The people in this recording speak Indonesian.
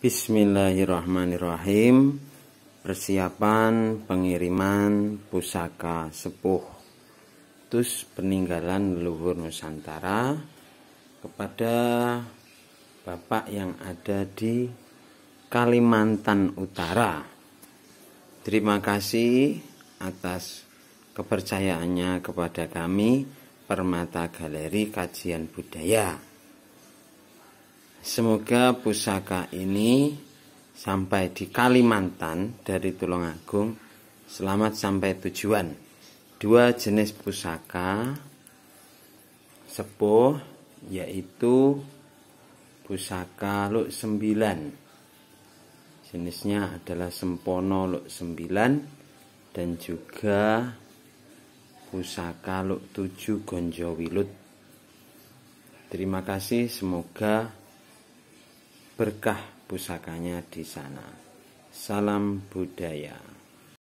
Bismillahirrahmanirrahim Persiapan pengiriman pusaka sepuh Tus peninggalan leluhur Nusantara Kepada Bapak yang ada di Kalimantan Utara Terima kasih atas kepercayaannya kepada kami Permata Galeri Kajian Budaya Semoga pusaka ini sampai di Kalimantan dari Tulungagung selamat sampai tujuan. Dua jenis pusaka sepuh yaitu pusaka luk 9. Jenisnya adalah sempono luk 9 dan juga pusaka luk 7 Gonjowilut. Terima kasih, semoga berkah pusakanya di sana. Salam budaya.